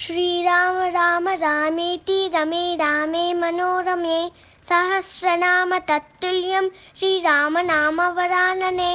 श्रीराम राम रामेति रमे रामे मनोरमे सहस्रनाम तत्तुल्यं श्रीरामनामवरानने